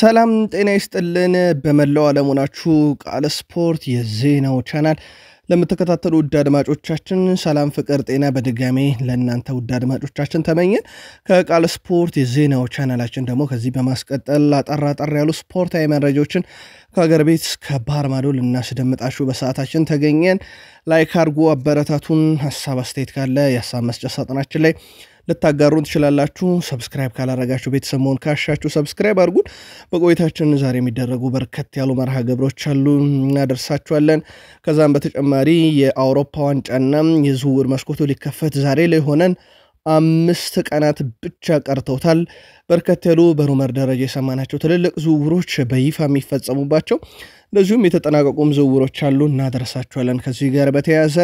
ሰላም ጤና ይስጥልን። በመላው ዓለም ሆናችሁ ቃል ስፖርት የዜናው ቻናል ለምትከታተሉ ውድ አድማጮቻችን ሰላም፣ ፍቅር፣ ጤና በድጋሜ ለእናንተ ውድ አድማጮቻችን ተመኘን። ከቃል ስፖርት የዜናው ቻናላችን ደግሞ ከዚህ በማስቀጠል አጠር አጠር ያሉ ስፖርታዊ መረጃዎችን ከሀገር ቤት እስከ ባህር ማዶ ልናስደምጣችሁ በሰዓታችን ተገኘን። ላይክ አድርጉ፣ አበረታቱን። ሀሳብ አስተያየት ካለ የሀሳብ መስጫ ሳጥናችን ላይ ልታጋሩን ትችላላችሁ። ሰብስክራይብ ካላረጋችሁ ቤተሰብ መሆን ካሻችሁ ሰብስክራይብ አድርጉን። በቆይታችን ዛሬ የሚደረጉ በርከት ያሉ መርሃ ግብሮች አሉ፣ እናደርሳችኋለን። ከዛም በተጨማሪ የአውሮፓ ዋንጫና የዝውውር መስኮቱ ሊከፈት ዛሬ ላይ ሆነን አምስት ቀናት ብቻ ቀርተውታል። በርከት ያሉ በሩመር ደረጃ የሰማናቸው ትልልቅ ዝውውሮች በይፋ የሚፈጸሙባቸው እንደዚሁም የተጠናቀቁም ዝውውሮች አሉ፣ እናደርሳችኋለን። ከዚህ ጋር በተያያዘ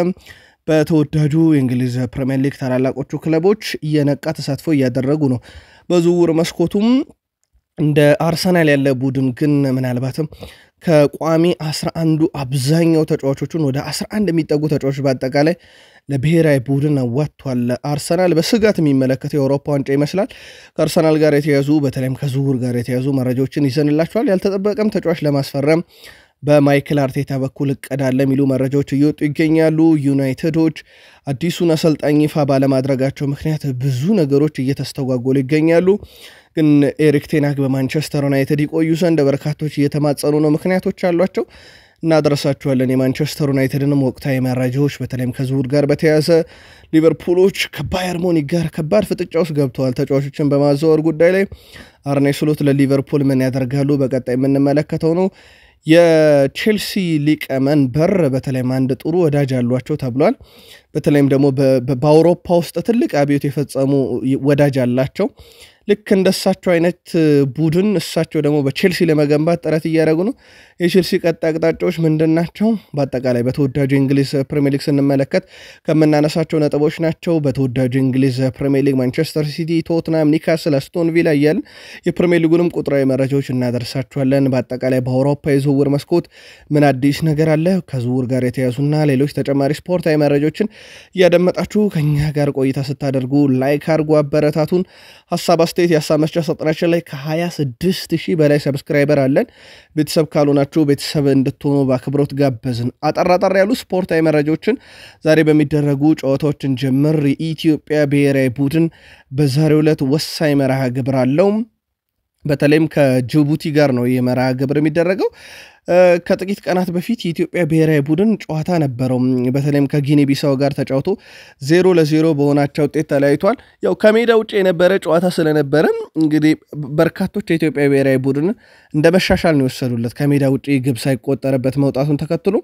በተወዳጁ የእንግሊዝ ፕሪምየር ሊግ ታላላቆቹ ክለቦች እየነቃ ተሳትፎ እያደረጉ ነው። በዝውውር መስኮቱም እንደ አርሰናል ያለ ቡድን ግን ምናልባትም ከቋሚ 11ዱ አብዛኛው ተጫዋቾቹን ወደ 11 የሚጠጉ ተጫዋቾች በአጠቃላይ ለብሔራዊ ቡድን አዋጥቷል። አርሰናል በስጋት የሚመለከተው የአውሮፓ ዋንጫ ይመስላል። ከአርሰናል ጋር የተያዙ በተለይም ከዝውውር ጋር የተያዙ መረጃዎችን ይዘንላቸዋል። ያልተጠበቀም ተጫዋች ለማስፈረም በማይክል አርቴታ በኩል እቅድ አለ የሚሉ መረጃዎች እየወጡ ይገኛሉ። ዩናይትዶች አዲሱን አሰልጣኝ ይፋ ባለማድረጋቸው ምክንያት ብዙ ነገሮች እየተስተጓጎሉ ይገኛሉ። ግን ኤሪክ ቴናግ በማንቸስተር ዩናይትድ ይቆዩ ዘንድ በርካቶች እየተማጸኑ ነው። ምክንያቶች አሏቸው። እናደረሳችኋለን። የማንቸስተር ዩናይትድንም ወቅታዊ መረጃዎች በተለይም ከዝውውር ጋር በተያያዘ ሊቨርፑሎች ከባየር ሙኒክ ጋር ከባድ ፍጥጫ ውስጥ ገብተዋል። ተጫዋቾችን በማዘወር ጉዳይ ላይ አርኔ ስሎት ለሊቨርፑል ምን ያደርጋሉ? በቀጣይ የምንመለከተው ነው። የቼልሲ ሊቀመንበር በተለይም አንድ ጥሩ ወዳጅ አሏቸው ተብሏል። በተለይም ደግሞ በአውሮፓ ውስጥ ትልቅ አብዮት የፈጸሙ ወዳጅ አላቸው ልክ እንደ እሳቸው አይነት ቡድን እሳቸው ደግሞ በቼልሲ ለመገንባት ጥረት እያደረጉ ነው። የቼልሲ ቀጣ አቅጣጫዎች ምንድን ናቸው? በአጠቃላይ በተወዳጁ እንግሊዝ ፕሪሚየር ሊግ ስንመለከት ከምናነሳቸው ነጥቦች ናቸው። በተወዳጁ እንግሊዝ ፕሪሚየር ሊግ ማንቸስተር ሲቲ፣ ቶትናም፣ ኒካስል፣ አስቶን ቪላ እያልን የፕሪሚየር ሊጉንም ቁጥራዊ መረጃዎች እናደርሳቸዋለን። በአጠቃላይ በአውሮፓ የዝውውር መስኮት ምን አዲስ ነገር አለ? ከዝውውር ጋር የተያዙና ሌሎች ተጨማሪ ስፖርታዊ መረጃዎችን እያደመጣችሁ ከኛ ጋር ቆይታ ስታደርጉ ላይክ አድርጎ አበረታቱን ሀሳብ ስቴት የሀሳብ መስጫ ሳጥናችን ላይ ከ26 ሺህ በላይ ሰብስክራይበር አለን። ቤተሰብ ካልሆናችሁ ቤተሰብ እንድትሆኑ በአክብሮት ጋበዝን። አጠራጠር ያሉ ስፖርታዊ መረጃዎችን ዛሬ በሚደረጉ ጨዋታዎችን ጀምር። የኢትዮጵያ ብሔራዊ ቡድን በዛሬው ዕለት ወሳኝ መርሃ ግብር አለው። በተለይም ከጅቡቲ ጋር ነው ይህ መርሃ ግብር የሚደረገው። ከጥቂት ቀናት በፊት የኢትዮጵያ ብሔራዊ ቡድን ጨዋታ ነበረው። በተለይም ከጊኒ ቢሳው ጋር ተጫውቶ ዜሮ ለዜሮ በሆናቸው ውጤት ተለያይቷል። ያው ከሜዳ ውጭ የነበረ ጨዋታ ስለነበረ እንግዲህ በርካቶች የኢትዮጵያ ብሔራዊ ቡድን እንደ መሻሻል ነው የወሰዱለት ከሜዳ ውጭ ግብ ሳይቆጠርበት መውጣቱን ተከትሎ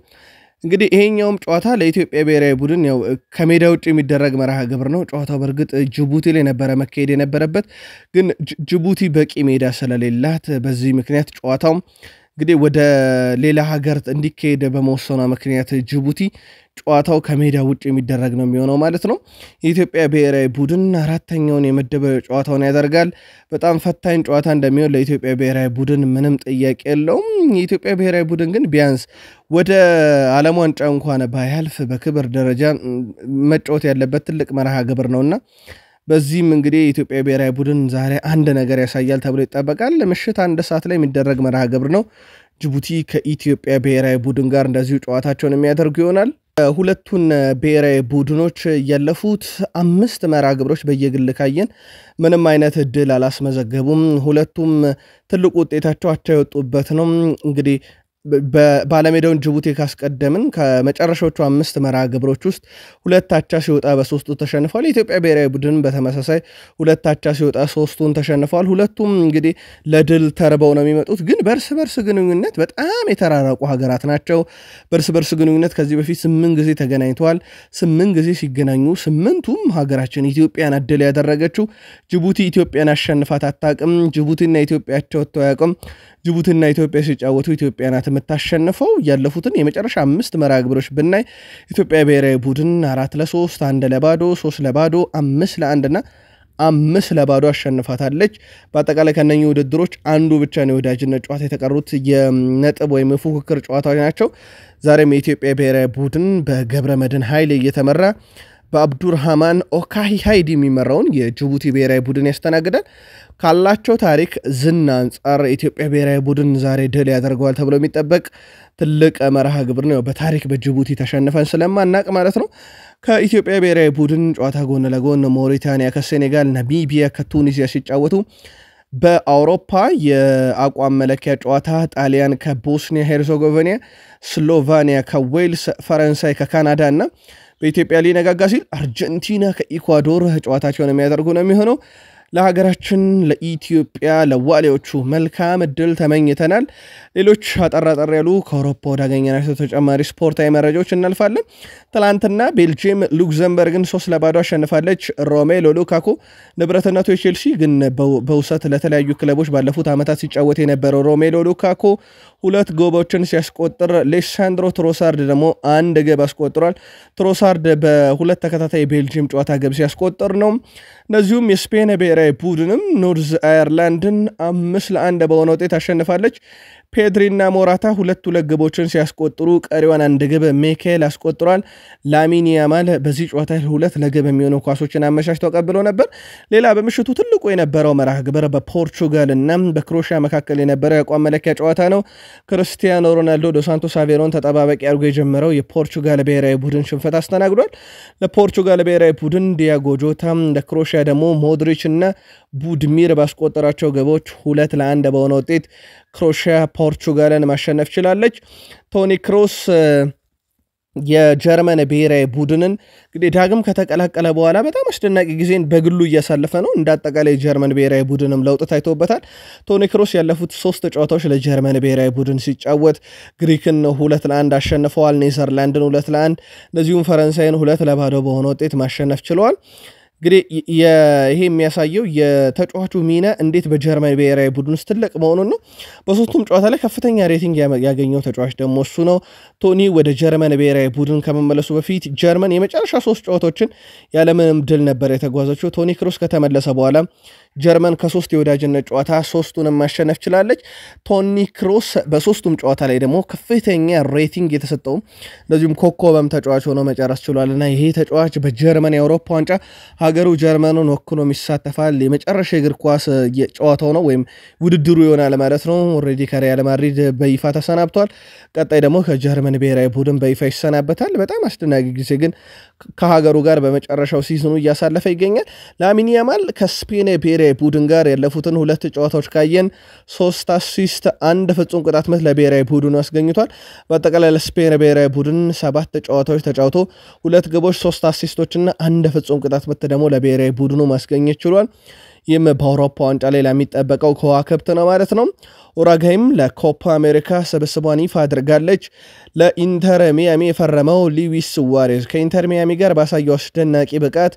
እንግዲህ ይሄኛውም ጨዋታ ለኢትዮጵያ ብሔራዊ ቡድን ያው ከሜዳ ውጭ የሚደረግ መርሃ ግብር ነው። ጨዋታው በእርግጥ ጅቡቲ ላይ ነበረ መካሄድ የነበረበት፣ ግን ጅቡቲ በቂ ሜዳ ስለሌላት በዚህ ምክንያት ጨዋታውም እንግዲህ ወደ ሌላ ሀገር እንዲካሄድ በመወሰኗ ምክንያት ጅቡቲ ጨዋታው ከሜዳ ውጭ የሚደረግ ነው የሚሆነው ማለት ነው። የኢትዮጵያ ብሔራዊ ቡድን አራተኛውን የመደበ ጨዋታውን ያደርጋል። በጣም ፈታኝ ጨዋታ እንደሚሆን ለኢትዮጵያ ብሔራዊ ቡድን ምንም ጥያቄ የለውም። የኢትዮጵያ ብሔራዊ ቡድን ግን ቢያንስ ወደ ዓለም ዋንጫ እንኳን ባያልፍ በክብር ደረጃ መጫወት ያለበት ትልቅ መርሃ ግብር ነውና በዚህም እንግዲህ የኢትዮጵያ ብሔራዊ ቡድን ዛሬ አንድ ነገር ያሳያል ተብሎ ይጠበቃል። ለምሽት አንድ ሰዓት ላይ የሚደረግ መርሃ ግብር ነው። ጅቡቲ ከኢትዮጵያ ብሔራዊ ቡድን ጋር እንደዚሁ ጨዋታቸውን የሚያደርጉ ይሆናል። ሁለቱን ብሔራዊ ቡድኖች ያለፉት አምስት መርሃ ግብሮች በየግል ካየን ምንም አይነት እድል አላስመዘገቡም። ሁለቱም ትልቁ ውጤታቸው አቻ የወጡበት ነው። እንግዲህ ባለሜዳውን ጅቡቲ ካስቀደምን ከመጨረሻዎቹ አምስት መርሃ ግብሮች ውስጥ ሁለት አቻ ሲወጣ በሶስቱ ተሸንፏል። የኢትዮጵያ ብሔራዊ ቡድን በተመሳሳይ ሁለት አቻ ሲወጣ ሶስቱን ተሸንፈዋል። ሁለቱም እንግዲህ ለድል ተርበው ነው የሚመጡት። ግን በእርስ በርስ ግንኙነት በጣም የተራራቁ ሀገራት ናቸው። በእርስ በርስ ግንኙነት ከዚህ በፊት ስምንት ጊዜ ተገናኝተዋል። ስምንት ጊዜ ሲገናኙ ስምንቱም ሀገራችን ኢትዮጵያን አድል ያደረገችው ጅቡቲ ኢትዮጵያን አሸንፋት አታውቅም። ጅቡቲና ኢትዮጵያቸው አቻ ጅቡቲና ኢትዮጵያ ሲጫወቱ ኢትዮጵያ ናት የምታሸንፈው። ያለፉትን የመጨረሻ አምስት መርሃ ግብሮች ብናይ ኢትዮጵያ ብሔራዊ ቡድን አራት ለሶስት አንድ ለባዶ ሶስት ለባዶ አምስት ለአንድና አምስት ለባዶ አሸንፋታለች። በአጠቃላይ ከነኚህ ውድድሮች አንዱ ብቻ ነው የወዳጅነት ጨዋታ፣ የተቀሩት የነጥብ ወይም የፉክክር ጨዋታዎች ናቸው። ዛሬም የኢትዮጵያ ብሔራዊ ቡድን በገብረ መድን ኃይል እየተመራ በአብዱርሃማን ኦካሂ ሃይድ የሚመራውን የጅቡቲ ብሔራዊ ቡድን ያስተናግዳል። ካላቸው ታሪክ ዝና አንጻር የኢትዮጵያ ብሔራዊ ቡድን ዛሬ ድል ያደርገዋል ተብሎ የሚጠበቅ ትልቅ መርሃ ግብር ነው። በታሪክ በጅቡቲ ተሸንፈን ስለማናቅ ማለት ነው። ከኢትዮጵያ ብሔራዊ ቡድን ጨዋታ ጎን ለጎን ሞሪታንያ ከሴኔጋል፣ ናሚቢያ ከቱኒዚያ ሲጫወቱ በአውሮፓ የአቋም መለኪያ ጨዋታ ጣሊያን ከቦስኒያ ሄርዞጎቪና፣ ስሎቫኒያ ከዌልስ፣ ፈረንሳይ ከካናዳ እና በኢትዮጵያ ሊነጋጋ ሲል አርጀንቲና ከኢኳዶር ጨዋታቸውን የሚያደርጉ ነው የሚሆነው። ለሀገራችን ለኢትዮጵያ ለዋሌዎቹ መልካም እድል ተመኝተናል። ሌሎች አጠራጠር ያሉ ከአውሮፓ ወዳገኘናቸው ተጨማሪ ስፖርታዊ መረጃዎች እናልፋለን። ትላንትና ቤልጅየም ሉክዘምበርግን ሶስት ለባዶ አሸንፋለች። ሮሜሎ ሉካኩ ንብረትነቱ የቼልሲ ግን በውሰት ለተለያዩ ክለቦች ባለፉት ዓመታት ሲጫወት የነበረው ሮሜሎ ሉካኩ ሁለት ጎቦችን ሲያስቆጥር ሌሳንድሮ ትሮሳርድ ደግሞ አንድ ግብ አስቆጥሯል። ትሮሳርድ በሁለት ተከታታይ የቤልጅየም ጨዋታ ግብ ሲያስቆጥር ነው። እንደዚሁም የስፔን ብሔራዊ ቡድንም ኖርዝ አየርላንድን አምስት ለአንድ በሆነ ውጤት አሸንፋለች። ፔድሪና ሞራታ ሁለት ሁለት ግቦችን ሲያስቆጥሩ ቀሪዋን አንድ ግብ ሚካኤል አስቆጥሯል። ላሚን ያማል በዚህ ጨዋታ ሁለት ለግብ የሚሆኑ ኳሶችን አመሻሽ ተቀብሎ ነበር። ሌላ በምሽቱ ትልቁ የነበረው መርሃ ግብር በፖርቹጋል እና በክሮሺያ መካከል የነበረው የአቋም መለኪያ ጨዋታ ነው። ክርስቲያኖ ሮናልዶ ዶ አቬሮን አድርጎ የጀመረው የፖርቹጋል ብሔራዊ ቡድን ሽንፈት አስተናግዷል። ለፖርቹጋል ብሔራዊ ቡድን ዲያጎ ጆታ፣ ደግሞ ሞድሪች እና ቡድሚር ባስቆጠራቸው ግቦች ሁለት ለአንድ በሆነ ውጤት ክሮሽያ ፖርቹጋልን ማሸነፍ ችላለች። ቶኒ ክሮስ የጀርመን ብሔራዊ ቡድንን እንግዲህ ዳግም ከተቀላቀለ በኋላ በጣም አስደናቂ ጊዜን በግሉ እያሳለፈ ነው። እንዳጠቃላይ የጀርመን ብሔራዊ ቡድንም ለውጥ ታይቶበታል። ቶኒ ክሮስ ያለፉት ሶስት ጨዋታዎች ለጀርመን ብሔራዊ ቡድን ሲጫወት ግሪክን ሁለት ለአንድ አሸንፈዋል። ኔዘርላንድን ሁለት ለአንድ እንደዚሁም ፈረንሳይን ሁለት ለባዶ በሆነ ውጤት ማሸነፍ ችለዋል። እንግዲህ ይሄ የሚያሳየው የተጫዋቹ ሚና እንዴት በጀርመን ብሔራዊ ቡድን ውስጥ ትልቅ መሆኑን ነው። በሶስቱም ጨዋታ ላይ ከፍተኛ ሬቲንግ ያገኘው ተጫዋች ደግሞ እሱ ነው። ቶኒ ወደ ጀርመን ብሔራዊ ቡድን ከመመለሱ በፊት ጀርመን የመጨረሻ ሶስት ጨዋታዎችን ያለምንም ድል ነበር የተጓዘችው። ቶኒ ክሩስ ከተመለሰ በኋላ ጀርመን ከሶስት የወዳጅነት ጨዋታ ሶስቱንም ማሸነፍ ችላለች። ቶኒ ክሮስ በሶስቱም ጨዋታ ላይ ደግሞ ከፍተኛ ሬቲንግ የተሰጠውም እንደዚሁም ኮከብም ተጫዋች ሆኖ መጨረስ ችሏል እና ይሄ ተጫዋች በጀርመን የአውሮፓ ዋንጫ ሀገሩ ጀርመኑን ወክሎ ይሳተፋል። የመጨረሻ የእግር ኳስ ጨዋታው ነው ወይም ውድድሩ ይሆናል ማለት ነው። ኦልሬዲ ከሪያል ማድሪድ በይፋ ተሰናብቷል። ቀጣይ ደግሞ ከጀርመን ብሔራዊ ቡድን በይፋ ይሰናበታል። በጣም አስደናቂ ጊዜ ግን ከሀገሩ ጋር በመጨረሻው ሲዝኑ እያሳለፈ ይገኛል። ላሚን ያማል ከስፔን ብሔር ከናይጄሪያ ቡድን ጋር ያለፉትን ሁለት ጨዋታዎች ካየን ሶስት አሲስት፣ አንድ ፍጹም ቅጣት ምት ለብሔራዊ ቡድኑ አስገኝቷል። በአጠቃላይ ለስፔን ብሔራዊ ቡድን ሰባት ጨዋታዎች ተጫውቶ ሁለት ግቦች፣ ሶስት አሲስቶችና አንድ ፍጹም ቅጣት ምት ደግሞ ለብሔራዊ ቡድኑ ማስገኘት ችሏል። ይህም በአውሮፓ ዋንጫ ላይ ለሚጠበቀው ከዋክብት ነው ማለት ነው። ኡራጋይም ለኮፓ አሜሪካ ስብስቧን ይፋ አድርጋለች። ለኢንተር ሚያሚ የፈረመው ሊዊስ ሱዋሬዝ ከኢንተር ሚያሚ ጋር ባሳየው አስደናቂ ብቃት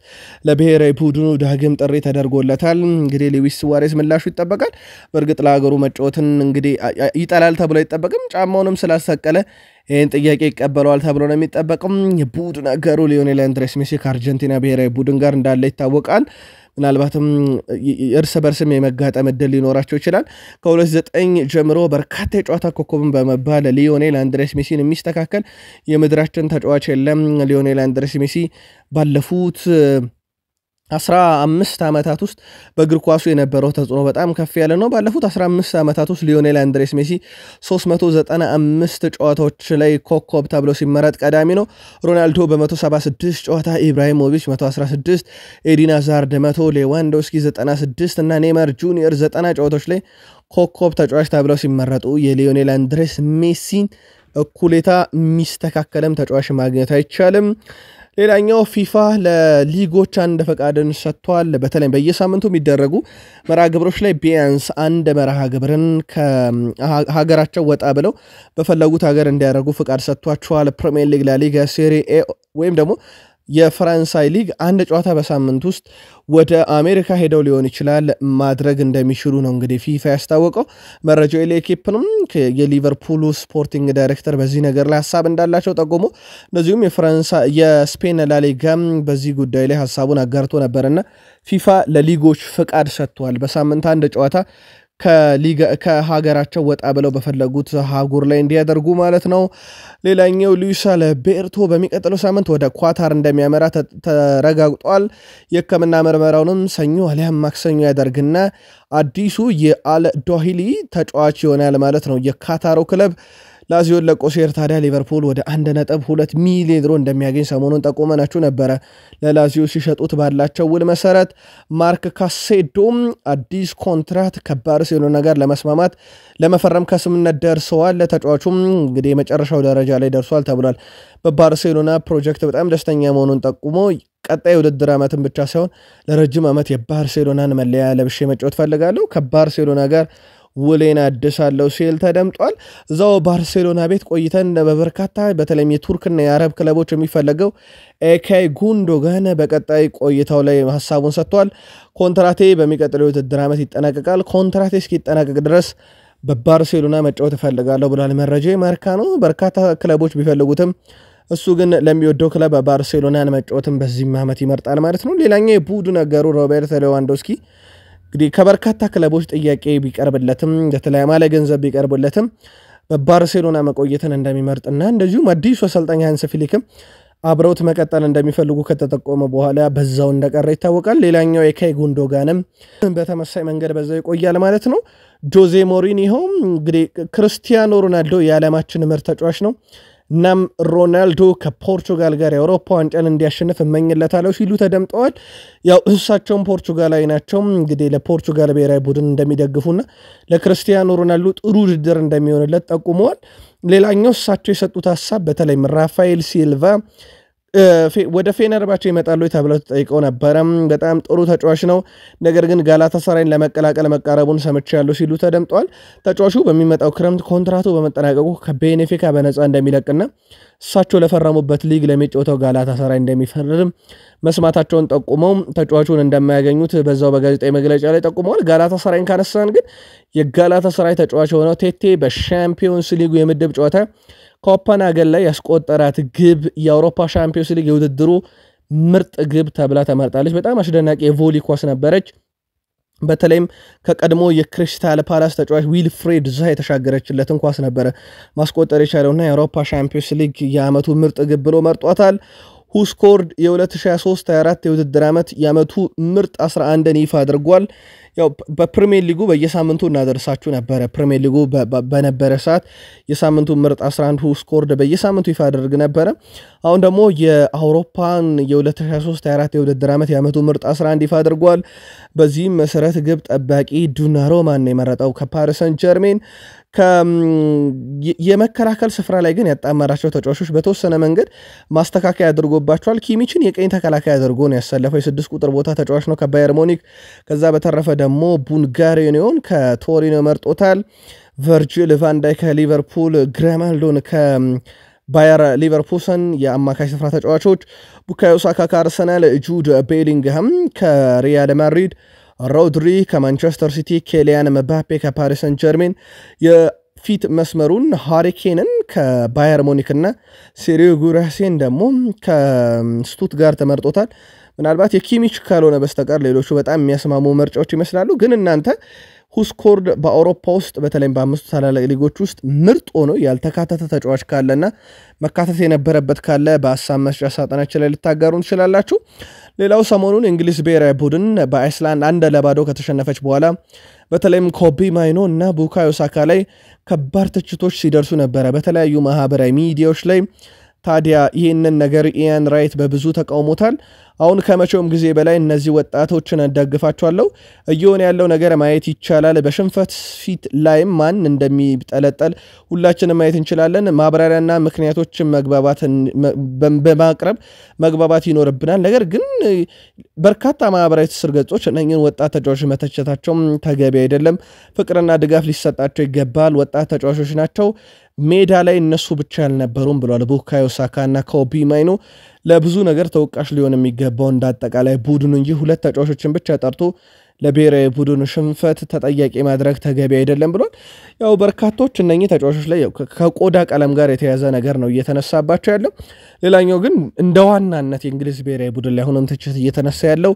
ለብሔራዊ ቡድኑ ዳግም ጥሪ ተደርጎለታል። እንግዲህ ሊዊስ ሱዋሬዝ ምላሹ ይጠበቃል። በእርግጥ ለሀገሩ መጫወትን እንግዲህ ይጠላል ተብሎ አይጠበቅም። ጫማውንም ስላሰቀለ ይህን ጥያቄ ይቀበለዋል ተብሎ ነው የሚጠበቀው። ቡድን ነገሩ ሊዮኔል አንድሬስ ሜሲ ከአርጀንቲና ብሔራዊ ቡድን ጋር እንዳለ ይታወቃል። ምናልባትም እርስ በርስም የመጋጠም እድል ሊኖራቸው ይችላል። ከ29 ጀምሮ በርካታ የጨዋታ ኮከብን በመባል ሊዮኔል አንድሬስ ሜሲን የሚስተካከል የምድራችን ተጫዋች የለም። ሊዮኔል አንድሬስ ሜሲ ባለፉት አስራ አምስት ዓመታት ውስጥ በእግር ኳሱ የነበረው ተጽዕኖ በጣም ከፍ ያለ ነው። ባለፉት 15 ዓመታት ውስጥ ሊዮኔል አንድሬስ ሜሲ 395 ጨዋታዎች ላይ ኮከብ ተብሎ ሲመረጥ ቀዳሚ ነው። ሮናልዶ በ176 ጨዋታ፣ ኢብራሂሞቪች 116፣ ኤዲን ሃዛርድ 100፣ ሌዋንዶስኪ 96 እና ኔይማር ጁኒየር 90 ጨዋታዎች ላይ ኮከብ ተጫዋች ተብለው ሲመረጡ የሊዮኔል አንድሬስ ሜሲን እኩሌታ የሚስተካከለም ተጫዋች ማግኘት አይቻልም። ሌላኛው ፊፋ ለሊጎች አንድ ፈቃድን ሰጥቷል። በተለይም በየሳምንቱ የሚደረጉ መርሃ ግብሮች ላይ ቢያንስ አንድ መርሃ ግብርን ከሀገራቸው ወጣ ብለው በፈለጉት ሀገር እንዲያደርጉ ፍቃድ ሰጥቷቸዋል። ፕሪሚየር ሊግ፣ ላሊጋ፣ ሴሪ ኤ ወይም ደግሞ የፈረንሳይ ሊግ አንድ ጨዋታ በሳምንት ውስጥ ወደ አሜሪካ ሄደው ሊሆን ይችላል ማድረግ እንደሚችሉ ነው እንግዲህ ፊፋ ያስታወቀው። መረጃው የሌኪፕ ነው። የሊቨርፑሉ ስፖርቲንግ ዳይሬክተር በዚህ ነገር ላይ ሀሳብ እንዳላቸው ጠቁሞ እንደዚሁም የስፔን ላሊጋ በዚህ ጉዳይ ላይ ሀሳቡን አጋርቶ ነበርና ፊፋ ለሊጎች ፍቃድ ሰጥቷል። በሳምንት አንድ ጨዋታ ከሀገራቸው ወጣ ብለው በፈለጉት ሀጉር ላይ እንዲያደርጉ ማለት ነው። ሌላኛው ሉዊሳ ለቤርቶ በሚቀጥለው ሳምንት ወደ ኳታር እንደሚያመራ ተረጋግጧል። የሕክምና ምርመራውንም ሰኞ አሊያም ማክሰኞ ያደርግና አዲሱ የአል ዶሂሊ ተጫዋች ይሆናል ማለት ነው የካታሩ ክለብ ላዚዮን ለቆ ሴር ታዲያ ሊቨርፑል ወደ 1.2 ሚሊዮን ዩሮ እንደሚያገኝ ሰሞኑን ጠቁመናችሁ ነበረ። ለላዚዮ ሲሸጡት ባላቸው ውል መሰረት ማርክ ካሴዶም አዲስ ኮንትራት ከባርሴሎና ጋር ለመስማማት ለመፈረም ከስምነት ደርሰዋል። ለተጫዋቹም እንግዲህ የመጨረሻው ደረጃ ላይ ደርሷል ተብሏል። በባርሴሎና ፕሮጀክት በጣም ደስተኛ መሆኑን ጠቁሞ ቀጣይ የውድድር ዓመትን ብቻ ሳይሆን ለረጅም ዓመት የባርሴሎናን መለያ ለብሼ መጫወት ፈልጋለሁ ከባርሴሎና ጋር ውሌን አድሳለሁ ሲል ተደምጧል። እዛው ባርሴሎና ቤት ቆይተን በበርካታ በተለይም የቱርክና የአረብ ክለቦች የሚፈለገው ኤካይ ጉንዶገን በቀጣይ ቆይታው ላይ ሀሳቡን ሰጥቷል። ኮንትራቴ በሚቀጥለው የውድድር ዓመት ይጠናቀቃል። ኮንትራቴ እስኪጠናቀቅ ድረስ በባርሴሎና መጫወት እፈልጋለሁ ብሏል። መረጃ መርካ ነው። በርካታ ክለቦች ቢፈልጉትም እሱ ግን ለሚወደው ክለብ ባርሴሎናን መጫወትም በዚህም ዓመት ይመርጣል ማለት ነው። ሌላኛው የቡድ ነገሩ ሮቤርት ሌዋንዶስኪ እንግዲህ ከበርካታ ክለቦች ጥያቄ ቢቀርብለትም በተለይ ማለ ገንዘብ ቢቀርብለትም በባርሴሎና መቆየትን እንደሚመርጥና እንደዚሁም አዲሱ አሰልጣኝ ሃንሲ ፊሊክም አብረውት መቀጠል እንደሚፈልጉ ከተጠቆመ በኋላ በዛው እንደቀረ ይታወቃል። ሌላኛው የካይ ጉንዶጋንም በተመሳይ መንገድ በዛው ይቆያል ማለት ነው። ጆዜ ሞሪኒሆም እንግዲህ ክርስቲያኖ ሮናልዶ የዓለማችን ምርጥ ተጫዋች ነው። እናም ሮናልዶ ከፖርቹጋል ጋር የአውሮፓ ዋንጫን እንዲያሸንፍ እመኝለታለሁ ሲሉ ተደምጠዋል። ያው እሳቸውም ፖርቹጋላዊ ናቸው። እንግዲህ ለፖርቹጋል ብሔራዊ ቡድን እንደሚደግፉና ለክርስቲያኖ ሮናልዶ ጥሩ ውድድር እንደሚሆንለት ጠቁመዋል። ሌላኛው እሳቸው የሰጡት ሀሳብ በተለይም ራፋኤል ሲልቫ ወደ ፌነርባቸው ይመጣሉ ተብለው ተጠይቀው ነበረ። በጣም ጥሩ ተጫዋች ነው፣ ነገር ግን ጋላታሳራይን ለመቀላቀል መቃረቡን ሰምቻለሁ ሲሉ ተደምጠዋል። ተጫዋቹ በሚመጣው ክረምት ኮንትራቱ በመጠናቀቁ ከቤኔፊካ በነፃ እንደሚለቅና እሳቸው ለፈረሙበት ሊግ ለሚጫወተው ጋላታሳራይ እንደሚፈርም መስማታቸውን ጠቁመው ተጫዋቹን እንደማያገኙት በዛው በጋዜጣዊ መግለጫ ላይ ጠቁመዋል። ጋላታሳራይን ካነሳን ግን የጋላታሳራይ ተጫዋች የሆነው ቴቴ በሻምፒዮንስ ሊጉ የምድብ ጨዋታ ኮፐንሃገን ላይ ያስቆጠራት ግብ የአውሮፓ ሻምፒዮንስ ሊግ የውድድሩ ምርጥ ግብ ተብላ ተመርጣለች። በጣም አስደናቂ የቮሊ ኳስ ነበረች። በተለይም ከቀድሞ የክሪስታል ፓላስ ተጫዋች ዊልፍሬድ ዛ የተሻገረችለትን ኳስ ነበረ ማስቆጠር የቻለውና የአውሮፓ ሻምፒዮንስ ሊግ የዓመቱ ምርጥ ግብ ብሎ መርጧታል። ሁስኮርድ የ2023/24 የውድድር ዓመት የዓመቱ ምርጥ 11ን ይፋ አድርጓል። ያው በፕሪሚየር ሊጉ በየሳምንቱ እናደርሳችሁ ነበረ። ፕሪሚየር ሊጉ በነበረ ሰዓት የሳምንቱ ምርጥ 11 ስኮርድ በየሳምንቱ ይፋ አደርግ ነበረ። አሁን ደግሞ የአውሮፓን የ2023/24 የውድድር ዓመት የዓመቱ ምርጥ 11 ይፋ አድርጓል። በዚህም መሰረት ግብ ጠባቂ ዱናሮማን የመረጠው ከፓሪሰን ጀርሜን የመከላከል ስፍራ ላይ ግን ያጣመራቸው ተጫዋቾች በተወሰነ መንገድ ማስተካከያ አድርጎባቸዋል። ኪሚችን የቀኝ ተከላካይ አድርጎ ነው ያሰለፈው። የስድስት ቁጥር ቦታ ተጫዋች ነው ከባየር ሞኒክ ከዛ በተረፈ ደግሞ ቡንጋሪኒዮን ከቶሪኖ መርጦታል። ቨርጅል ቫንዳይ ከሊቨርፑል፣ ግረማልዶን ባየር ሊቨርፑሰን የአማካይ ስፍራ ተጫዋቾች ቡካዮ ሳካ ከአርሰናል፣ ጁድ ቤሊንግሃም ከሪያል ማድሪድ ሮድሪ ከማንቸስተር ሲቲ፣ ኬሊያን መባፔ ከፓሪሰን ጀርሜን የፊት መስመሩን ሃሪኬንን ከባየር ሞኒክና ሴሪዮ ጉራሴን ደግሞ ጋር ተመርጦታል። ምናልባት የኪሚች ካልሆነ በስተቀር ሌሎቹ በጣም የሚያስማሙ ምርጫዎች ይመስላሉ። ግን እናንተ ሁስኮርድ በአውሮፓ ውስጥ በተለይም በአምስቱ ታላላቅ ሊጎች ውስጥ ምርጥ ሆኖ ያልተካተተ ተጫዋች ካለና መካተት የነበረበት ካለ በሀሳብ መስጫ ሳጥናችን ላይ ልታጋሩን ትችላላችሁ። ሌላው ሰሞኑን እንግሊዝ ብሔራዊ ቡድን በአይስላንድ አንድ ለባዶ ከተሸነፈች በኋላ በተለይም ኮቢ ማይኖ እና ቡካዮ ሳካ ላይ ከባድ ትችቶች ሲደርሱ ነበረ በተለያዩ ማህበራዊ ሚዲያዎች ላይ ታዲያ ይህንን ነገር ኢያን ራይት በብዙ ተቃውሞታል። አሁን ከመቼውም ጊዜ በላይ እነዚህ ወጣቶችን እንደግፋቸዋለሁ። እየሆነ ያለው ነገር ማየት ይቻላል። በሽንፈት ፊት ላይም ማን እንደሚጠለጠል ሁላችንም ማየት እንችላለን። ማብራሪያና ምክንያቶችን መግባባትን በማቅረብ መግባባት ይኖርብናል። ነገር ግን በርካታ ማህበራዊ ትስስር ገጾች እነኝን ወጣት ተጫዋቾች መተቸታቸውም ተገቢ አይደለም። ፍቅርና ድጋፍ ሊሰጣቸው ይገባል። ወጣት ተጫዋቾች ናቸው። ሜዳ ላይ እነሱ ብቻ አልነበሩም ብሏል። ቡካዮ ሳካ እና ኮቢ ማይኖ ለብዙ ነገር ተወቃሽ ሊሆን የሚገባው እንዳጠቃላይ ቡድኑ እንጂ ሁለት ተጫዋቾችን ብቻ ጠርቶ ለብሔራዊ ቡድኑ ሽንፈት ተጠያቂ ማድረግ ተገቢ አይደለም ብሏል። ያው በርካቶች እነኚህ ተጫዋቾች ላይ ከቆዳ ቀለም ጋር የተያዘ ነገር ነው እየተነሳባቸው ያለው። ሌላኛው ግን እንደ ዋናነት የእንግሊዝ ብሔራዊ ቡድን ላይ ሆኖም ትችት እየተነሳ ያለው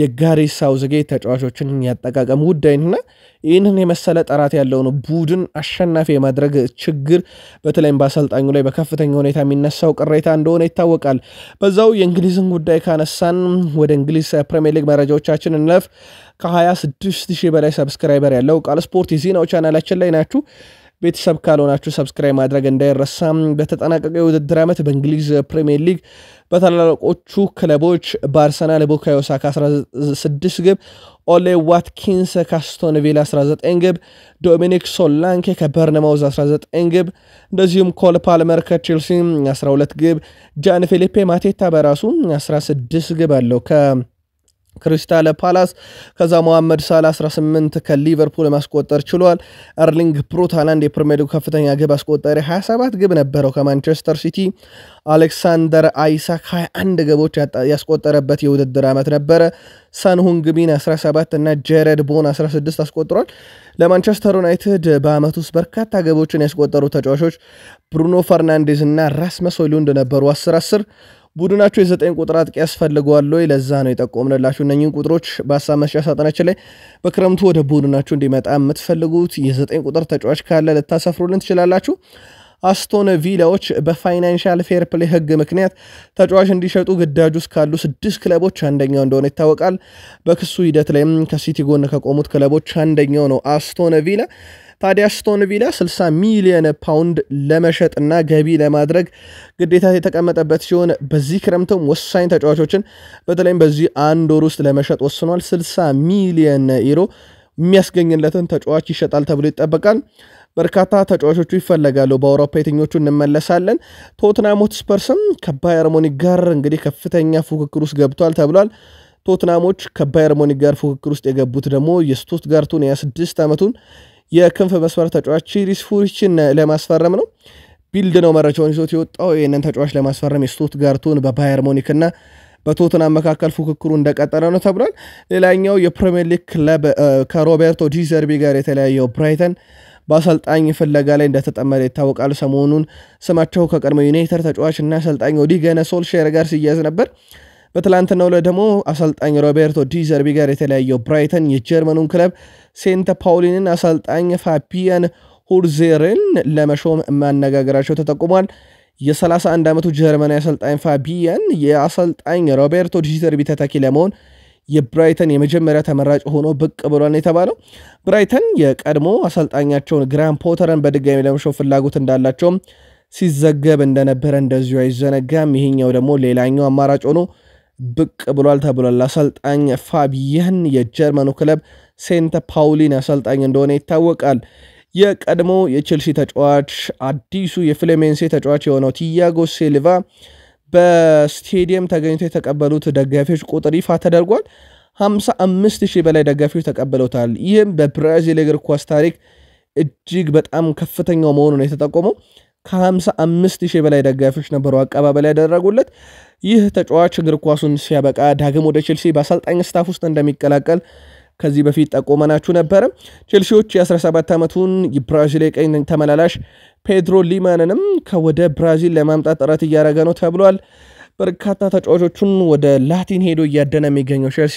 የጋሪ ሳውዝጌት ተጫዋቾችን ያጠቃቀም ጉዳይና ይህንን የመሰለ ጥራት ያለውን ቡድን አሸናፊ የማድረግ ችግር በተለይም በአሰልጣኙ ላይ በከፍተኛ ሁኔታ የሚነሳው ቅሬታ እንደሆነ ይታወቃል። በዛው የእንግሊዝን ጉዳይ ካነሳን ወደ እንግሊዝ ፕሪምየር ሊግ መረጃዎቻችን እንለፍ። ከ26 ሺህ በላይ ሰብስክራይበር ያለው ቃል ስፖርት የዜናው ቻናላችን ላይ ናችሁ። ቤተሰብ ካልሆናችሁ ሰብስክራይብ ማድረግ እንዳይረሳ። በተጠናቀቀ የውድድር ዓመት በእንግሊዝ ፕሪምየር ሊግ በታላላቆቹ ክለቦች በአርሰናል ቡካዮ ሳካ 16 ግብ፣ ኦሌ ዋትኪንስ ካስቶን ቪላ 19 ግብ፣ ዶሚኒክ ሶላንኬ ከበርነማውዝ 19 ግብ፣ እንደዚሁም ኮል ፓልመር ከቼልሲ 12 ግብ፣ ጃን ፊሊፔ ማቴታ በራሱ 16 ግብ አለው ከ ክሪስታለ ፓላስ ከዛ መሐመድ ሳላ 18 ከሊቨርፑል ማስቆጠር ችሏል። ኤርሊንግ ብሩት ሃላንድ የፕሪሚየር ሊጉ ከፍተኛ ግብ አስቆጣሪ 27 ግብ ነበረው ከማንቸስተር ሲቲ። አሌክሳንደር አይሳክ 21 ግቦች ያስቆጠረበት የውድድር ዓመት ነበረ። ሳንሁን ግቢን 17 እና ጀረድ ቦን 16 አስቆጥሯል። ለማንቸስተር ዩናይትድ በዓመት ውስጥ በርካታ ግቦችን ያስቆጠሩ ተጫዋቾች ብሩኖ ፈርናንዴዝ እና ራስመስ ሆይሉንድ ነበሩ 10 10 ቡድናቸው የዘጠኝ ቁጥር አጥቂ ያስፈልገዋል ወይ? ለዛ ነው የጠቆምንላችሁ እነኝን ቁጥሮች በሀሳብ መስጫ ሳጥናችን ላይ በክረምቱ ወደ ቡድናችሁ እንዲመጣ የምትፈልጉት የዘጠኝ ቁጥር ተጫዋች ካለ ልታሰፍሩልን ትችላላችሁ። አስቶን ቪላዎች በፋይናንሻል ፌር ፕሌ ህግ ምክንያት ተጫዋች እንዲሸጡ ግዳጅ ውስጥ ካሉ ስድስት ክለቦች አንደኛው እንደሆነ ይታወቃል። በክሱ ሂደት ላይም ከሲቲ ጎን ከቆሙት ክለቦች አንደኛው ነው አስቶን ቪላ። ታዲያ አስቶን ቪላ 60 ሚሊዮን ፓውንድ ለመሸጥና ገቢ ለማድረግ ግዴታ የተቀመጠበት ሲሆን በዚህ ክረምትም ወሳኝ ተጫዋቾችን በተለይም በዚህ አንድ ወር ውስጥ ለመሸጥ ወስኗል። 60 ሚሊዮን ዩሮ የሚያስገኝለትን ተጫዋች ይሸጣል ተብሎ ይጠበቃል። በርካታ ተጫዋቾቹ ይፈለጋሉ። በአውሮፓ የትኞቹ እንመለሳለን። ቶትናም ሆትስፐርስም ከባየር ሙኒክ ጋር እንግዲህ ከፍተኛ ፉክክር ውስጥ ገብቷል ተብሏል። ቶትናሞች ከባየር ሙኒክ ጋር ፉክክር ውስጥ የገቡት ደግሞ የስቱትጋርቱን የ26 ዓመቱን የክንፍ መስመር ተጫዋች ቺሪስ ፉሪችን ለማስፈረም ነው። ቢልድ ነው መረጃውን ይዞት የወጣው ይህንን ተጫዋች ለማስፈረም የስቱትጋርቱን በባየር ሙኒክና በቶትናም መካከል ፉክክሩ እንደቀጠለ ነው ተብሏል። ሌላኛው የፕሪሚየር ሊግ ክለብ ከሮቤርቶ ዲዘርቢ ጋር የተለያየው ብራይተን በአሰልጣኝ ፍለጋ ላይ እንደተጠመደ ይታወቃል። ሰሞኑን ስማቸው ከቀድሞ ዩናይትድ ተጫዋች እና አሰልጣኝ ኦሊ ሶልሼር ጋር ሲያያዝ ነበር። በትላንትናው ዕለት ደግሞ አሰልጣኝ ሮቤርቶ ዲዘርቢ ጋር የተለያየው ብራይተን የጀርመኑን ክለብ ሴንት ፓውሊንን አሰልጣኝ ፋቢያን ሁርዜርን ለመሾም ማነጋገራቸው ተጠቁሟል። የ31 ዓመቱ ጀርመናዊ አሰልጣኝ ፋቢያን የአሰልጣኝ ሮቤርቶ ዲዘርቢ ተተኪ ለመሆን የብራይተን የመጀመሪያ ተመራጭ ሆኖ ብቅ ብሏል የተባለው ብራይተን የቀድሞ አሰልጣኛቸውን ግራን ፖተርን በድጋሚ ለመሾው ፍላጎት እንዳላቸውም ሲዘገብ እንደነበረ እንደዚሁ አይዘነጋም። ይሄኛው ደግሞ ሌላኛው አማራጭ ሆኖ ብቅ ብሏል ተብሏል። አሰልጣኝ ፋቢያን የጀርመኑ ክለብ ሴንተ ፓውሊን አሰልጣኝ እንደሆነ ይታወቃል። የቀድሞ የቼልሲ ተጫዋች አዲሱ የፍሌሜንሴ ተጫዋች የሆነው ቲያጎ ሲልቫ በስቴዲየም ተገኝቶ የተቀበሉት ደጋፊዎች ቁጥር ይፋ ተደርጓል። 55 ሺህ በላይ ደጋፊዎች ተቀብለውታል። ይህም በብራዚል እግር ኳስ ታሪክ እጅግ በጣም ከፍተኛው መሆኑ ነው የተጠቆመው። ከ55 ሺህ በላይ ደጋፊዎች ነበሩ አቀባበል ያደረጉለት። ይህ ተጫዋች እግር ኳሱን ሲያበቃ ዳግም ወደ ቼልሲ በአሰልጣኝ ስታፍ ውስጥ እንደሚቀላቀል ከዚህ በፊት ጠቆመናችሁ ነበረ። ቼልሲዎች የ17 ዓመቱን የብራዚል ቀኝ ተመላላሽ ፔድሮ ሊማንንም ከወደ ብራዚል ለማምጣት ጥረት እያደረገ ነው ተብሏል። በርካታ ተጫዋቾቹን ወደ ላቲን ሄዶ እያደነ የሚገኘው ቼልሲ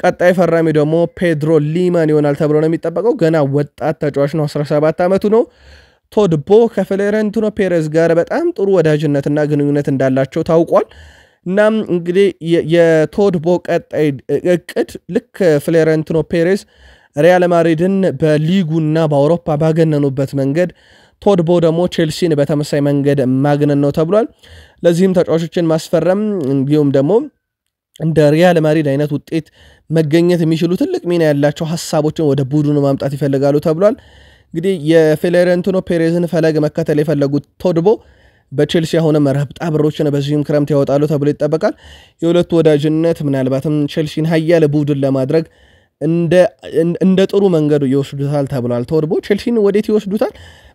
ቀጣይ ፈራሚ ደግሞ ፔድሮ ሊማን ይሆናል ተብሎ ነው የሚጠበቀው። ገና ወጣት ተጫዋች ነው፣ 17 ዓመቱ ነው። ቶድቦ ከፍሎሬንቲኖ ፔሬዝ ጋር በጣም ጥሩ ወዳጅነትና ግንኙነት እንዳላቸው ታውቋል። እናም እንግዲህ የቶድቦ ቀጣይ እቅድ ልክ ፍሎሬንቲኖ ፔሬዝ ሪያል ማድሪድን በሊጉና በአውሮፓ ባገነኑበት መንገድ ቶድ ቦ ደግሞ ቼልሲን በተመሳይ መንገድ ማግነን ነው ተብሏል። ለዚህም ተጫዋቾችን ማስፈረም እንዲሁም ደግሞ እንደ ሪያል ማድሪድ አይነት ውጤት መገኘት የሚችሉ ትልቅ ሚና ያላቸው ሀሳቦችን ወደ ቡድኑ ማምጣት ይፈልጋሉ ተብሏል። እንግዲህ የፍሎሬንቲኖ ፔሬዝን ፈለግ መከተል የፈለጉት ቶድቦ በቼልሲ አሁንም ረብጣ ብሮችን በዚሁም ክረምት ያወጣሉ ተብሎ ይጠበቃል። የሁለቱ ወዳጅነት ምናልባትም ቼልሲን ሀያል ቡድን ለማድረግ እንደ ጥሩ መንገዱ ይወስዱታል ተብሏል። ቶድቦ ቼልሲን ወዴት ይወስዱታል?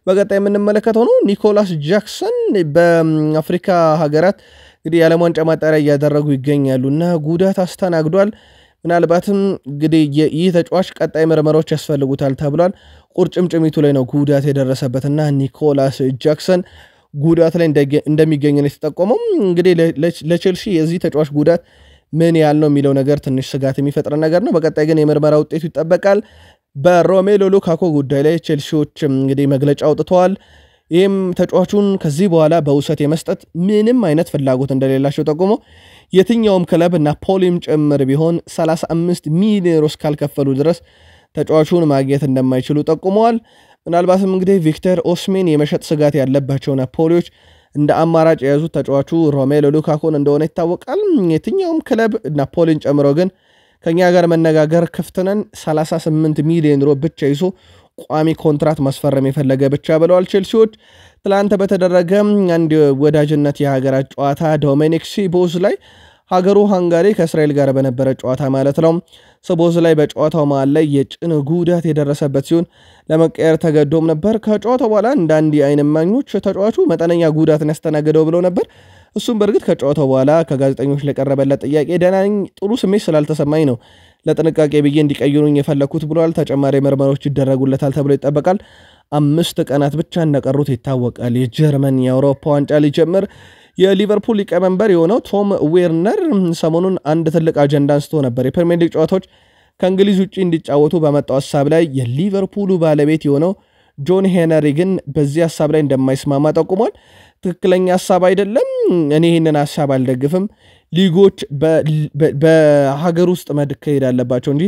በቀጣይ የምንመለከተው ነው። ኒኮላስ ጃክሰን በአፍሪካ ሀገራት እንግዲህ የዓለም ዋንጫ ማጣሪያ እያደረጉ ይገኛሉ እና ጉዳት አስተናግዷል። ምናልባትም እንግዲህ ይህ ተጫዋች ቀጣይ ምርመራዎች ያስፈልጉታል ተብሏል። ቁርጭምጭሚቱ ላይ ነው ጉዳት የደረሰበትና ኒኮላስ ጃክሰን ጉዳት ላይ እንደሚገኝ ነው የተጠቆመው። እንግዲህ ለቼልሲ የዚህ ተጫዋች ጉዳት ምን ያህል ነው የሚለው ነገር ትንሽ ስጋት የሚፈጥረን ነገር ነው። በቀጣይ ግን የምርመራ ውጤቱ ይጠበቃል። በሮሜሎ ሉካኮ ጉዳይ ላይ ቼልሲዎች እንግዲህ መግለጫ አውጥተዋል። ይህም ተጫዋቹን ከዚህ በኋላ በውሰት የመስጠት ምንም አይነት ፍላጎት እንደሌላቸው ጠቁሞ የትኛውም ክለብ እና ፖሊም ጭምር ቢሆን 35 ሚሊዮን ዩሮ እስካልከፈሉ ድረስ ተጫዋቹን ማግኘት እንደማይችሉ ጠቁመዋል። ምናልባትም እንግዲህ ቪክተር ኦስሜን የመሸጥ ስጋት ያለባቸው ናፖሊዎች እንደ አማራጭ የያዙት ተጫዋቹ ሮሜሎ ሉካኮን እንደሆነ ይታወቃል። የትኛውም ክለብ ናፖሊን ጨምሮ ግን ከእኛ ጋር መነጋገር ክፍት ነን። 38 ሚሊዮን ሮ ብቻ ይዞ ቋሚ ኮንትራት ማስፈረም የፈለገ ብቻ ብለዋል ቼልሲዎች። ትላንት በተደረገ አንድ ወዳጅነት የሀገራት ጨዋታ ዶሜኒክ ሲቦዝ ላይ ሀገሩ ሃንጋሪ ከእስራኤል ጋር በነበረ ጨዋታ ማለት ነው። ስቦዝ ላይ በጨዋታው መሃል ላይ የጭን ጉዳት የደረሰበት ሲሆን ለመቀየር ተገዶም ነበር። ከጨዋታው በኋላ እንዳንድ የአይን እማኞች ተጫዋቹ መጠነኛ ጉዳትን ያስተናገደው ብለው ነበር። እሱም በእርግጥ ከጨዋታው በኋላ ከጋዜጠኞች ለቀረበለት ጥያቄ ደህና ነኝ፣ ጥሩ ስሜት ስላልተሰማኝ ነው ለጥንቃቄ ብዬ እንዲቀይሩኝ የፈለግኩት ብሏል። ተጨማሪ ምርመራዎች ይደረጉለታል ተብሎ ይጠበቃል። አምስት ቀናት ብቻ እንደቀሩት ይታወቃል። የጀርመን የአውሮፓ ዋንጫ ሊጀምር የሊቨርፑል ሊቀመንበር የሆነው ቶም ዌርነር ሰሞኑን አንድ ትልቅ አጀንዳ አንስቶ ነበር። የፕሪሚየር ሊግ ጨዋታዎች ከእንግሊዝ ውጭ እንዲጫወቱ በመጣው ሀሳብ ላይ የሊቨርፑሉ ባለቤት የሆነው ጆን ሄነሪ ግን በዚህ ሀሳብ ላይ እንደማይስማማ ጠቁሟል። ትክክለኛ ሀሳብ አይደለም እኔ ይህንን ሀሳብ አልደግፍም። ሊጎች በሀገር ውስጥ መካሄድ አለባቸው እንጂ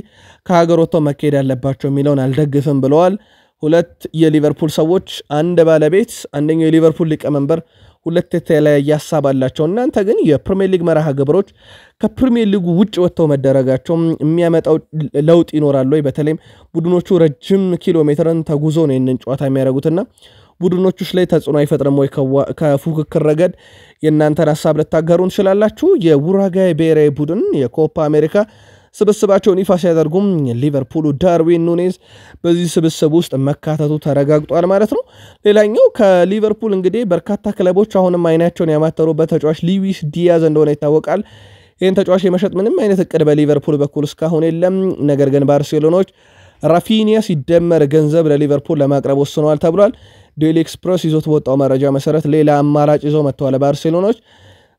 ከሀገር ወጥተው መካሄድ አለባቸው የሚለውን አልደግፍም ብለዋል። ሁለት የሊቨርፑል ሰዎች፣ አንድ ባለቤት፣ አንደኛው የሊቨርፑል ሊቀመንበር ሁለት የተለያየ ሀሳብ አላቸው። እናንተ ግን የፕሪሚየር ሊግ መርሃ ግብሮች ከፕሪሚየር ሊጉ ውጭ ወጥተው መደረጋቸው የሚያመጣው ለውጥ ይኖራል ወይ? በተለይም ቡድኖቹ ረጅም ኪሎ ሜትርን ተጉዞ ነው ይህንን ጨዋታ የሚያደርጉትና ቡድኖቹስ ላይ ተጽዕኖ አይፈጥርም ወይ? ከፉክክር ረገድ የእናንተን ሀሳብ ልታጋሩ ትችላላችሁ። የውራጋይ ብሔራዊ ቡድን የኮፓ አሜሪካ ስብስባቸውን ይፋ ሲያደርጉም ሊቨርፑሉ ዳርዊን ኑኔዝ በዚህ ስብስብ ውስጥ መካተቱ ተረጋግጧል ማለት ነው። ሌላኛው ከሊቨርፑል እንግዲህ በርካታ ክለቦች አሁንም አይናቸውን ያማተሩበት ተጫዋች ሊዊስ ዲያዝ እንደሆነ ይታወቃል። ይህን ተጫዋች የመሸጥ ምንም አይነት እቅድ በሊቨርፑል በኩል እስካሁን የለም። ነገር ግን ባርሴሎናዎች ራፊኒያ ሲደመር ገንዘብ ለሊቨርፑል ለማቅረብ ወስነዋል ተብሏል። ዴሊ ኤክስፕረስ ይዞት በወጣው መረጃ መሰረት ሌላ አማራጭ ይዘው መጥተዋል ባርሴሎናዎች።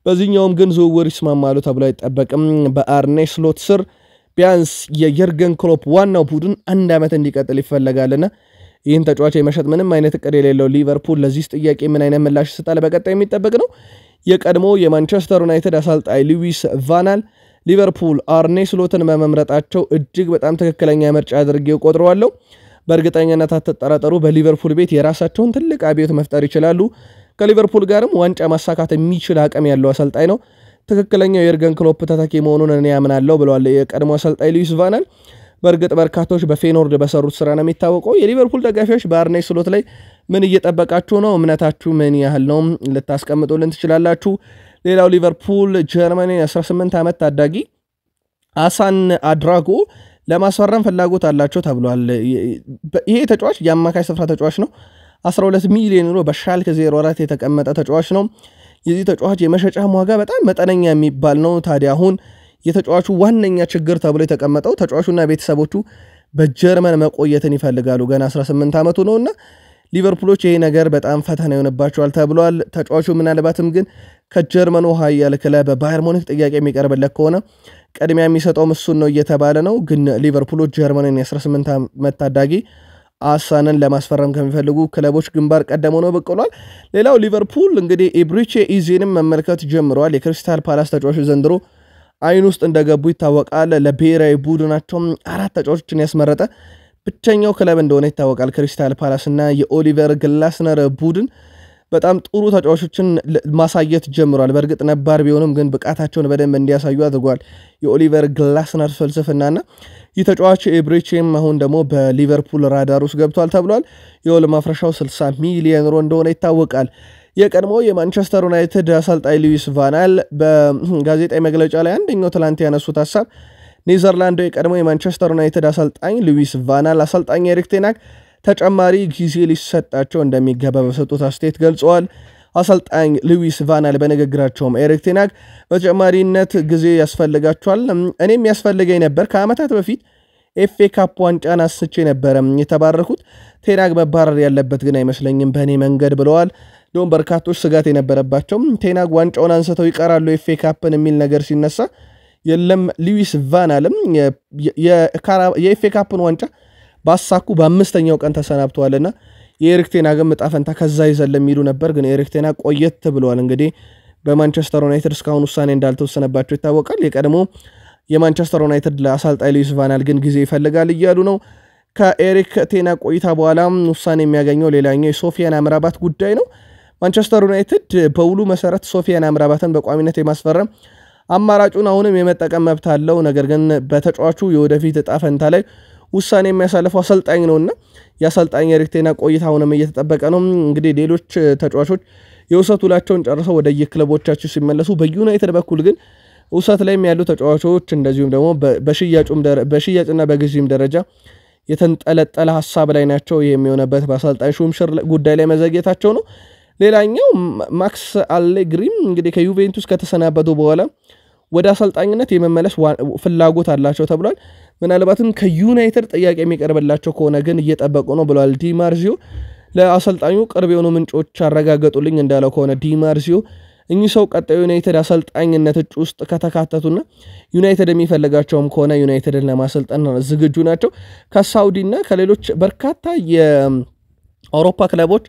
በዚህኛውም ግን ዝውውር ይስማማሉ ተብሎ አይጠበቅም። በአርኔ ስሎት ስር ቢያንስ የየርገን ክሎፕ ዋናው ቡድን አንድ ዓመት እንዲቀጥል ይፈለጋልና ይህን ተጫዋች የመሸጥ ምንም አይነት እቅድ የሌለው ሊቨርፑል ለዚህ ጥያቄ ምን አይነት ምላሽ ይሰጣል በቀጣይ የሚጠበቅ ነው። የቀድሞ የማንቸስተር ዩናይትድ አሰልጣኝ ሉዊስ ቫናል ሊቨርፑል አርኔ ስሎትን በመምረጣቸው እጅግ በጣም ትክክለኛ ምርጫ አድርጌ ቆጥረዋለሁ። በእርግጠኝነት አትጠራጠሩ፣ በሊቨርፑል ቤት የራሳቸውን ትልቅ አብዮት መፍጠር ይችላሉ። ከሊቨርፑል ጋርም ዋንጫ ማሳካት የሚችል አቅም ያለው አሰልጣኝ ነው። ትክክለኛው የእርገን ክሎፕ ተተኪ መሆኑን እኔ ያምናለሁ ብለዋል የቀድሞ አሰልጣኝ ሉዊስ ቫናል። በእርግጥ በርካቶች በፌኖርድ በሰሩት ስራ ነው የሚታወቀው። የሊቨርፑል ደጋፊዎች በአርኔ ስሎት ላይ ምን እየጠበቃችሁ ነው? እምነታችሁ ምን ያህል ነው? ልታስቀምጡልን ትችላላችሁ? ሌላው ሊቨርፑል ጀርመን 18 ዓመት ታዳጊ አሳን አድራጎ ለማስፈረም ፍላጎት አላቸው ተብሏል። ይሄ ተጫዋች የአማካይ ስፍራ ተጫዋች ነው። 12 ሚሊዮን ዩሮ በሻልክ 04 የተቀመጠ ተጫዋች ነው። የዚህ ተጫዋች የመሸጫ ዋጋ በጣም መጠነኛ የሚባል ነው። ታዲያ አሁን የተጫዋቹ ዋነኛ ችግር ተብሎ የተቀመጠው ተጫዋቹና ቤተሰቦቹ በጀርመን መቆየትን ይፈልጋሉ። ገና 18 ዓመቱ እና ሊቨርፑሎች ይሄ ነገር በጣም ፈተና ይሆንባቸዋል ተብሏል። ተጫዋቹ ምናልባትም ግን ከጀርመኑ ኃያል ክለብ ባየር ሙኒክ ጥያቄ የሚቀርብለት ከሆነ ቅድሚያ የሚሰጠውም እሱን ነው እየተባለ ነው። ግን ሊቨርፑሎች ጀርመንን የ18 ዓመት ታዳጊ አሳንን ለማስፈረም ከሚፈልጉ ክለቦች ግንባር ቀደም ሆኖ ብቅ ብሏል። ሌላው ሊቨርፑል እንግዲህ ኢብሪቼ ኢዜንም መመልከት ጀምረዋል። የክሪስታል ፓላስ ተጫዋች ዘንድሮ አይን ውስጥ እንደገቡ ይታወቃል። ለብሔራዊ ቡድናቸውም አራት ተጫዋቾችን ያስመረጠ ብቸኛው ክለብ እንደሆነ ይታወቃል። ክሪስታል ፓላስ እና የኦሊቨር ግላስነር ቡድን በጣም ጥሩ ተጫዋቾችን ማሳየት ጀምሯል። በእርግጥ ነባር ቢሆንም ግን ብቃታቸውን በደንብ እንዲያሳዩ አድርጓል። የኦሊቨር ግላስነር ፍልስፍናና ይህ ተጫዋች ኤብሬቼም አሁን ደግሞ በሊቨርፑል ራዳር ውስጥ ገብቷል ተብሏል። የውል ማፍረሻው 60 ሚሊዮን ዩሮ እንደሆነ ይታወቃል። የቀድሞ የማንቸስተር ዩናይትድ አሰልጣኝ ሉዊስ ቫናል በጋዜጣዊ መግለጫ ላይ አንደኛው ትላንት ያነሱት ሀሳብ ኔዘርላንዶ የቀድሞ የማንቸስተር ዩናይትድ አሰልጣኝ ሉዊስ ቫናል አሰልጣኝ ኤሪክ ተጨማሪ ጊዜ ሊሰጣቸው እንደሚገባ በሰጡት አስተያየት ገልጸዋል። አሰልጣኝ ሉዊስ ቫናል በንግግራቸውም ኤሪክ ቴናግ በተጨማሪነት ጊዜ ያስፈልጋቸዋል፣ እኔም ያስፈልገኝ ነበር። ከዓመታት በፊት ኤፍኤ ካፕ ዋንጫን አስቼ ነበረ የተባረኩት። ቴናግ መባረር ያለበት ግን አይመስለኝም በእኔ መንገድ ብለዋል። እንዲሁም በርካቶች ስጋት የነበረባቸው ቴናግ ዋንጫውን አንስተው ይቀራሉ ኤፍኤ ካፕን የሚል ነገር ሲነሳ የለም ሉዊስ ቫናልም የኤፍኤ ካፕን ዋንጫ ባሳኩ በአምስተኛው ቀን ተሰናብተዋልና የኤሪክ ቴናግም ዕጣ ፈንታ ከዛ ይዘል የሚሉ ነበር። ግን ኤሪክቴና ቆየት ብለዋል። እንግዲህ በማንቸስተር ዩናይትድ እስካሁን ውሳኔ እንዳልተወሰነባቸው ይታወቃል። የቀድሞ የማንቸስተር ዩናይትድ ለአሰልጣኝ ሉዊስ ቫናል ግን ጊዜ ይፈልጋል እያሉ ነው። ከኤሪክ ቴና ቆይታ በኋላ ውሳኔ የሚያገኘው ሌላኛው የሶፊያን አምራባት ጉዳይ ነው። ማንቸስተር ዩናይትድ በውሉ መሰረት ሶፊያን አምራባትን በቋሚነት የማስፈረም አማራጩን አሁንም የመጠቀም መብት አለው። ነገር ግን በተጫዋቹ የወደፊት እጣ ፈንታ ላይ ውሳኔ የሚያሳልፈው አሰልጣኝ ነውና የአሰልጣኝ ኤሪክ ቆይታ አሁንም እየተጠበቀ ነው። እንግዲህ ሌሎች ተጫዋቾች የውሰት ውላቸውን ጨርሰው ወደ የክለቦቻቸው ሲመለሱ፣ በዩናይትድ በኩል ግን ውሰት ላይም ያሉ ተጫዋቾች እንደዚሁም ደግሞ በሽያጭና በግዢም ደረጃ የተንጠለጠለ ሀሳብ ላይ ናቸው። ይህ የሚሆነበት በአሰልጣኝ ሹምሽር ጉዳይ ላይ መዘግየታቸው ነው። ሌላኛው ማክስ አሌግሪም እንግዲህ ከዩቬንቱስ ከተሰናበቱ በኋላ ወደ አሰልጣኝነት የመመለስ ፍላጎት አላቸው ተብሏል። ምናልባትም ከዩናይትድ ጥያቄ የሚቀርብላቸው ከሆነ ግን እየጠበቁ ነው ብለዋል ዲማርዚዮ። ለአሰልጣኙ ቅርብ የሆኑ ምንጮች አረጋገጡልኝ እንዳለው ከሆነ ዲማርዚዮ እኚህ ሰው ቀጣዩ ዩናይትድ አሰልጣኝነት እጩ ውስጥ ከተካተቱና ዩናይትድ የሚፈልጋቸውም ከሆነ ዩናይትድን ለማሰልጠን ዝግጁ ናቸው። ከሳውዲና ከሌሎች በርካታ የአውሮፓ ክለቦች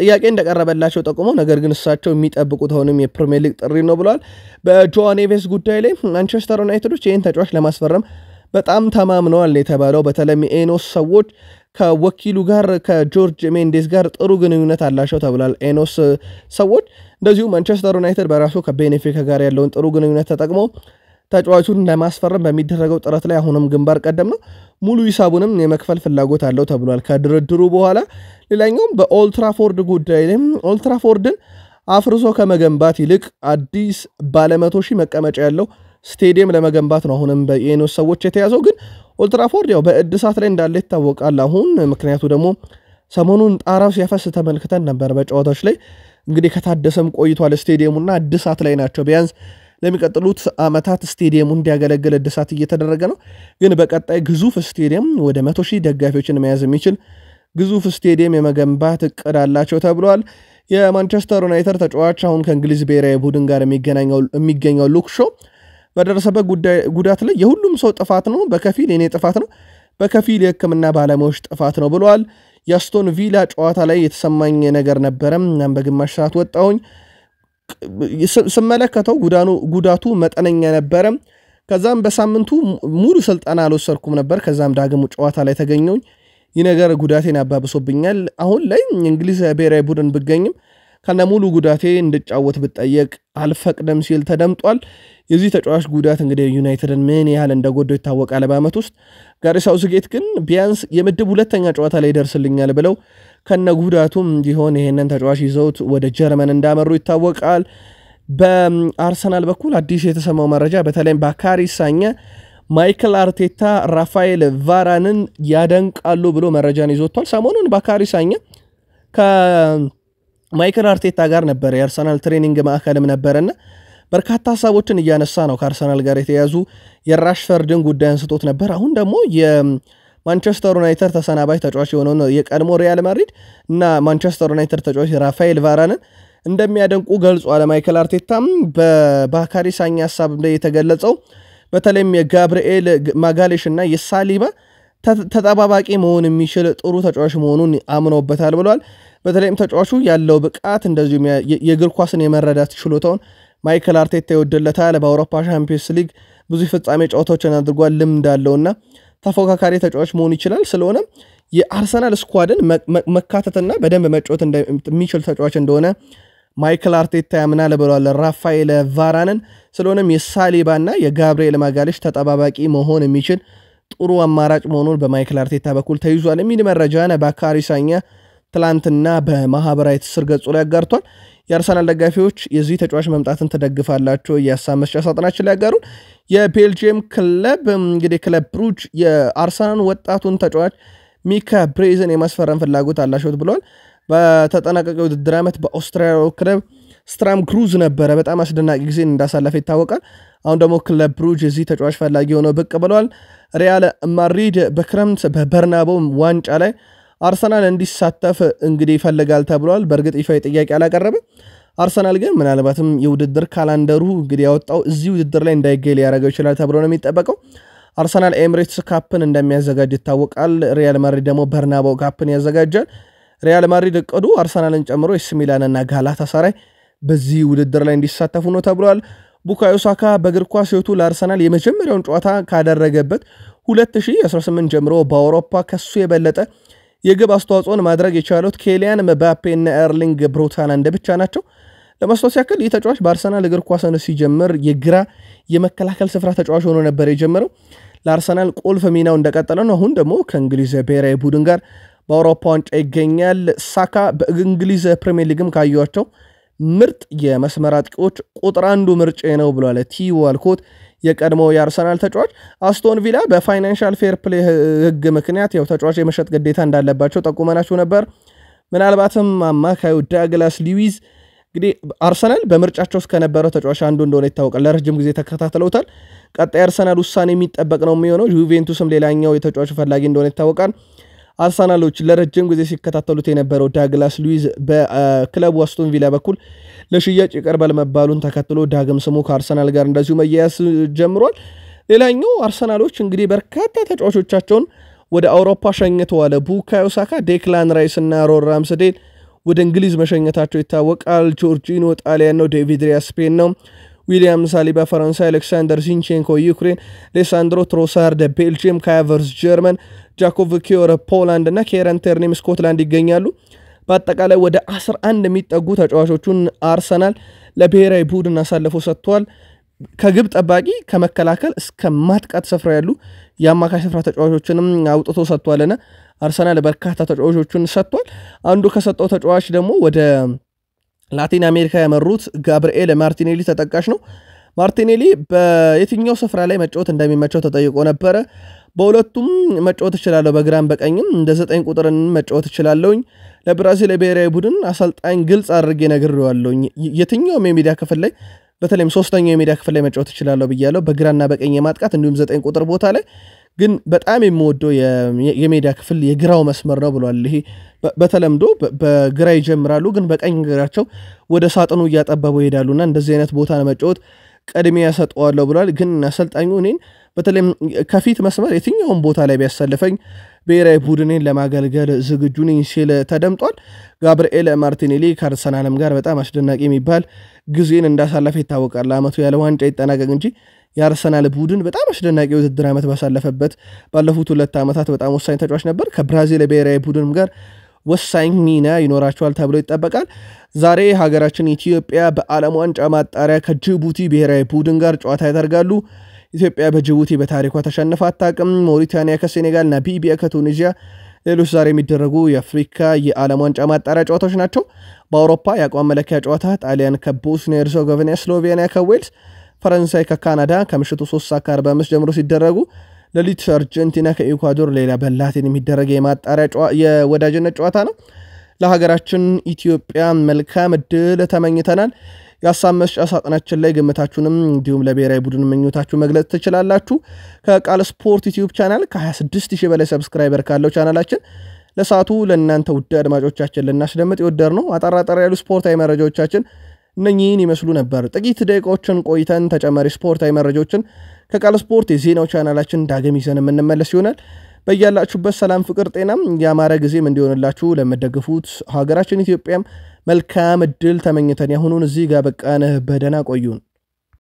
ጥያቄ እንደቀረበላቸው ጠቁሞ ነገር ግን እሳቸው የሚጠብቁት አሁንም የፕሪሚየር ሊግ ጥሪ ነው ብለዋል። በጆዋን ኔቬስ ጉዳይ ላይ ማንቸስተር ዩናይትዶች ይህን ተጫዋች ለማስፈረም በጣም ተማምነዋል የተባለው በተለይም ኤኖስ ሰዎች ከወኪሉ ጋር ከጆርጅ ሜንዴስ ጋር ጥሩ ግንኙነት አላቸው ተብሏል። ኤኖስ ሰዎች እንደዚሁ ማንቸስተር ዩናይትድ በራሱ ከቤኔፊካ ጋር ያለውን ጥሩ ግንኙነት ተጠቅሞ ተጫዋቹን ለማስፈረም በሚደረገው ጥረት ላይ አሁንም ግንባር ቀደም ነው። ሙሉ ሂሳቡንም የመክፈል ፍላጎት አለው ተብሏል ከድርድሩ በኋላ። ሌላኛውም በኦልትራፎርድ ጉዳይ ላይ ኦልትራፎርድን አፍርሶ ከመገንባት ይልቅ አዲስ ባለመቶ ሺህ መቀመጫ ያለው ስቴዲየም ለመገንባት ነው አሁንም በኤኖስ ሰዎች የተያዘው። ግን ኦልትራፎርድ ያው በእድሳት ላይ እንዳለ ይታወቃል አሁን ምክንያቱ ደግሞ ሰሞኑን ጣራው ሲያፈስ ተመልክተን ነበር በጨዋታዎች ላይ እንግዲህ ከታደሰም ቆይቷል ስቴዲየሙና እድሳት ላይ ናቸው ቢያንስ ለሚቀጥሉት ዓመታት ስቴዲየሙ እንዲያገለግል እድሳት እየተደረገ ነው። ግን በቀጣይ ግዙፍ ስቴዲየም ወደ መቶ ሺህ ደጋፊዎችን መያዝ የሚችል ግዙፍ ስቴዲየም የመገንባት እቅድ አላቸው ተብሏል። የማንቸስተር ዩናይተር ተጫዋች አሁን ከእንግሊዝ ብሔራዊ ቡድን ጋር የሚገኘው ሾ በደረሰበት ጉዳት ላይ የሁሉም ሰው ጥፋት ነው፣ በከፊል የኔ ጥፋት ነው፣ በከፊል የሕክምና ባለሙያዎች ጥፋት ነው ብለዋል። የአስቶን ቪላ ጨዋታ ላይ የተሰማኝ ነገር ነበረም እናም በግማሽ ሰዓት ወጣሁኝ ስመለከተው ጉዳቱ መጠነኛ ነበረ። ከዛም በሳምንቱ ሙሉ ስልጠና አልወሰድኩም ነበር። ከዛም ዳግም ጨዋታ ላይ ተገኘውኝ። ይህ ነገር ጉዳቴን አባብሶብኛል። አሁን ላይ እንግሊዝ ብሔራዊ ቡድን ብገኝም ከነ ሙሉ ጉዳቴ እንድጫወት ብጠየቅ አልፈቅድም ሲል ተደምጧል። የዚህ ተጫዋች ጉዳት እንግዲህ ዩናይትድን ምን ያህል እንደጎደው ይታወቃል። በዓመት ውስጥ ጋሪ ሳውዝጌት ግን ቢያንስ የምድብ ሁለተኛ ጨዋታ ላይ ይደርስልኛል ብለው ከነጉዳቱም እንዲሆን ይሄንን ተጫዋች ይዘውት ወደ ጀርመን እንዳመሩ ይታወቃል። በአርሰናል በኩል አዲስ የተሰማው መረጃ በተለይም በካሪ ሳኘ ማይክል አርቴታ ራፋኤል ቫራንን ያደንቃሉ ብሎ መረጃን ይዞቷል። ሰሞኑን ባካሪ ሳኘ ከማይክል አርቴታ ጋር ነበረ የአርሰናል ትሬኒንግ ማዕከልም ነበረና በርካታ ሀሳቦችን እያነሳ ነው። ከአርሰናል ጋር የተያዙ የራሽፈርድን ጉዳይ አንስቶት ነበር። አሁን ደግሞ ማንቸስተር ዩናይተር ተሰናባይ ተጫዋች የሆነውን የቀድሞ ሪያል ማድሪድ እና ማንቸስተር ዩናይተድ ተጫዋች ራፋኤል ቫራንን እንደሚያደንቁ ገልጿል። ማይክል አርቴታም በባካሪ ሳኛ ሀሳብ ላይ የተገለጸው በተለይም የጋብርኤል ማጋሌሽ እና የሳሊባ ተጠባባቂ መሆን የሚችል ጥሩ ተጫዋች መሆኑን አምኖበታል ብሏል። በተለይም ተጫዋቹ ያለው ብቃት እንደዚሁም የእግር ኳስን የመረዳት ችሎታውን ማይክል አርቴታ ይወድለታል። በአውሮፓ ሻምፒዮንስ ሊግ ብዙ ፍጻሜ ጨዋታዎችን አድርጓል። ልምድ አለውና ተፎካካሪ ተጫዋች መሆን ይችላል። ስለሆነም የአርሰናል ስኳድን መካተትና በደንብ መጫወት የሚችል ተጫዋች እንደሆነ ማይክል አርቴታ ያምናል ብለዋል ራፋኤል ቫራንን። ስለሆነም የሳሊባና የጋብርኤል ማጋሌሽ ተጠባባቂ መሆን የሚችል ጥሩ አማራጭ መሆኑን በማይክል አርቴታ በኩል ተይዟል የሚል መረጃን በካሪሳኛ ትላንትና በማህበራዊ ትስስር ገጹ ላይ አጋርቷል። የአርሰናል ደጋፊዎች የዚህ ተጫዋች መምጣትን ትደግፋላቸው የሀሳብ መስጫ ሳጥናችን ላይ ያጋሩን። የቤልጅየም ክለብ እንግዲህ ክለብ ብሩጅ የአርሰናል ወጣቱን ተጫዋች ሚካ ብሬዝን የማስፈረም ፍላጎት አላቸው ብለዋል። በተጠናቀቀ ውድድር ዓመት በኦስትሪያዊ ክለብ ስትራም ግሩዝ ነበረ በጣም አስደናቂ ጊዜን እንዳሳለፈ ይታወቃል። አሁን ደግሞ ክለብ ብሩጅ የዚህ ተጫዋች ፈላጊ ሆነው ብቅ ብለዋል። ሪያል ማድሪድ በክረምት በበርናቦ ዋንጫ ላይ አርሰናል እንዲሳተፍ እንግዲህ ይፈልጋል ተብሏል። በእርግጥ ይፋዊ ጥያቄ አላቀረብም። አርሰናል ግን ምናልባትም የውድድር ካላንደሩ እንግዲህ ያወጣው እዚህ ውድድር ላይ እንዳይገኝ ያደረገው ይችላል ተብሎ ነው የሚጠበቀው። አርሰናል ኤምሬትስ ካፕን እንደሚያዘጋጅ ይታወቃል። ሪያል ማድሪድ ደግሞ በርናባው ካፕን ያዘጋጃል። ሪያል ማድሪድ እቅዱ አርሰናልን ጨምሮ ኤሲ ሚላንና ጋላታ በዚህ ውድድር ላይ እንዲሳተፉ ነው ተብሏል። ቡካዮ ሳካ በእግር ኳስ ሕይወቱ ለአርሰናል የመጀመሪያውን ጨዋታ ካደረገበት 2018 ጀምሮ በአውሮፓ ከሱ የበለጠ የግብ አስተዋጽኦን ማድረግ የቻሉት ኬሊያን መባፔና ኤርሊንግ ብሮታላንድ ብቻ ናቸው። ለማስታወስ ያክል ይህ ተጫዋች በአርሰናል እግር ኳስን ሲጀምር የግራ የመከላከል ስፍራ ተጫዋች ሆኖ ነበር የጀመረው። ለአርሰናል ቁልፍ ሚናው እንደቀጠለ ነው። አሁን ደግሞ ከእንግሊዝ ብሔራዊ ቡድን ጋር በአውሮፓ ዋንጫ ይገኛል። ሳካ በእንግሊዝ ፕሪሚየር ሊግም ካዩቸው ምርጥ የመስመር አጥቂዎች ቁጥር አንዱ ምርጭ ነው ብሏል ቲ ዋልኮት። የቀድሞ የአርሰናል ተጫዋች አስቶን ቪላ በፋይናንሻል ፌር ፕሌ ህግ ምክንያት ያው ተጫዋች የመሸጥ ግዴታ እንዳለባቸው ጠቁመናችሁ ነበር። ምናልባትም አማካዩ ዳግላስ ሊዊዝ እንግዲህ አርሰናል በምርጫቸው ውስጥ ከነበረው ተጫዋች አንዱ እንደሆነ ይታወቃል። ለረጅም ጊዜ ተከታትለውታል። ቀጣይ አርሰናል ውሳኔ የሚጠበቅ ነው የሚሆነው። ዩቬንቱስም ሌላኛው የተጫዋቹ ፈላጊ እንደሆነ ይታወቃል። አርሰናሎች ለረጅም ጊዜ ሲከታተሉት የነበረው ዳግላስ ሉዊዝ በክለቡ አስቶን ቪላ በኩል ለሽያጭ ይቀርባል መባሉን ተከትሎ ዳግም ስሙ ከአርሰናል ጋር እንደዚሁ መያያዝ ጀምሯል። ሌላኛው አርሰናሎች እንግዲህ በርካታ ተጫዋቾቻቸውን ወደ አውሮፓ ሸኝተዋል። ቡካዮ ሳካ፣ ዴክላን ራይስ እና ሮን ራምስዴል ወደ እንግሊዝ መሸኘታቸው ይታወቃል። ጆርጂኖ ጣሊያን ነው። ዴቪድ ሪያ ስፔን ነው። ዊሊያም ሳሊባ ፈረንሳይ አሌክሳንደር ዚንቼንኮ ዩክሬን፣ ሌሳንድሮ ትሮሳርድ ቤልጅየም፣ ካያቨርስ ጀርመን፣ ጃኮቭ ኪዮር ፖላንድ እና ኬረን ቴርኔም ስኮትላንድ ይገኛሉ። በአጠቃላይ ወደ 11 የሚጠጉ ተጫዋቾቹን አርሰናል ለብሔራዊ ቡድን አሳልፎ ሰጥቷል። ከግብ ጠባቂ ከመከላከል እስከ ማጥቃት ስፍራ ያሉ የአማካይ ስፍራ ተጫዋቾችንም አውጥቶ ሰጥቷልና አርሰናል በርካታ ተጫዋቾችን ሰጥቷል። አንዱ ከሰጠው ተጫዋች ደግሞ ወደ ላቲን አሜሪካ ያመሩት ጋብርኤል ማርቲኔሊ ተጠቃሽ ነው። ማርቲኔሊ በየትኛው ስፍራ ላይ መጫወት እንደሚመቸው ተጠይቆ ነበረ። በሁለቱም መጫወት እችላለሁ፣ በግራም በቀኝም እንደ ዘጠኝ ቁጥርን መጫወት እችላለሁኝ። ለብራዚል የብሔራዊ ቡድን አሰልጣኝ ግልጽ አድርጌ ነግሬዋለሁኝ። የትኛውም የሚዲያ ክፍል ላይ በተለይም ሶስተኛው የሚዲያ ክፍል ላይ መጫወት እችላለሁ ብያለሁ፣ በግራና በቀኝ የማጥቃት እንዲሁም ዘጠኝ ቁጥር ቦታ ላይ ግን በጣም የምወደው የሜዳ ክፍል የግራው መስመር ነው ብሏል። ይሄ በተለምዶ በግራ ይጀምራሉ፣ ግን በቀኝ እግራቸው ወደ ሳጥኑ እያጠበቡ ይሄዳሉና እንደዚህ አይነት ቦታ ለመጫወት ቅድሚያ ሰጠዋለሁ ብሏል። ግን አሰልጣኙ እኔን በተለይም ከፊት መስመር የትኛውን ቦታ ላይ ቢያሳልፈኝ ብሔራዊ ቡድኔን ለማገልገል ዝግጁ ነኝ ሲል ተደምጧል። ጋብርኤል ማርቲኔሊ ከአርሰናልም ጋር በጣም አስደናቂ የሚባል ጊዜን እንዳሳለፈ ይታወቃል። ለዓመቱ ያለ ዋንጫ ይጠናቀቅ እንጂ የአርሰናል ቡድን በጣም አስደናቂ የውድድር ዓመት ባሳለፈበት ባለፉት ሁለት ዓመታት በጣም ወሳኝ ተጫዋች ነበር። ከብራዚል ብሔራዊ ቡድንም ጋር ወሳኝ ሚና ይኖራቸዋል ተብሎ ይጠበቃል። ዛሬ ሀገራችን ኢትዮጵያ በዓለም ዋንጫ ማጣሪያ ከጅቡቲ ብሔራዊ ቡድን ጋር ጨዋታ ያደርጋሉ። ኢትዮጵያ በጅቡቲ በታሪኳ ተሸንፋ አታውቅም። ሞሪታንያ ከሴኔጋል፣ ናሚቢያ ከቱኒዚያ ሌሎች ዛሬ የሚደረጉ የአፍሪካ የዓለም ዋንጫ ማጣሪያ ጨዋታዎች ናቸው። በአውሮፓ የአቋም መለኪያ ጨዋታ ጣሊያን ከቦስኒያ ሄርዘጎቪና፣ ስሎቬኒያ ከዌልስ ፈረንሳይ ከካናዳ ከምሽቱ 3 ሰዓት ከ45 ጀምሮ ሲደረጉ ለሊት አርጀንቲና ከኢኳዶር ሌላ በላቲን የሚደረገ የማጣሪያ የወዳጅነት ጨዋታ ነው። ለሀገራችን ኢትዮጵያ መልካም እድል ተመኝተናል። የሀሳብ መስጫ ሳጥናችን ላይ ግምታችሁንም እንዲሁም ለብሔራዊ ቡድን ምኞታችሁ መግለጽ ትችላላችሁ። ከቃል ስፖርት ዩቲዩብ ቻናል ከ26 ሺህ በላይ ሰብስክራይበር ካለው ቻናላችን ለሰዓቱ ለእናንተ ውድ አድማጮቻችን ልናስደምጥ ይወደር ነው አጠራጠር ያሉ ስፖርታዊ መረጃዎቻችን እነኚህን ይመስሉ ነበር። ጥቂት ደቂቃዎችን ቆይተን ተጨማሪ ስፖርታዊ መረጃዎችን ከቃል ስፖርት የዜናው ቻናላችን ዳግም ይዘን የምንመለስ ይሆናል። በያላችሁበት ሰላም፣ ፍቅር፣ ጤናም የአማረ ጊዜም እንዲሆንላችሁ ለምደግፉት ሀገራችን ኢትዮጵያም መልካም እድል ተመኝተን ያሁኑን እዚህ ጋር በቃን። በደና ቆዩን።